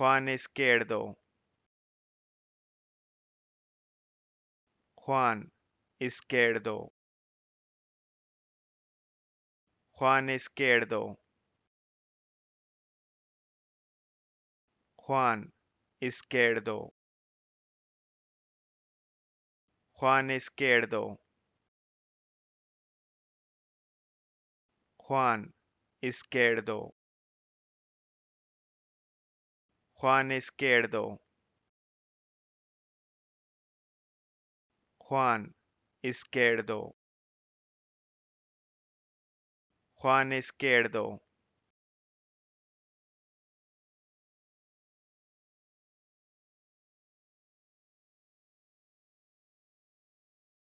Juan Izquierdo. Juan Izquierdo. Juan Izquierdo. Juan Izquierdo. Juan Izquierdo. Juan Izquierdo. Juan Izquierdo. Juan Izquierdo. Juan Izquierdo.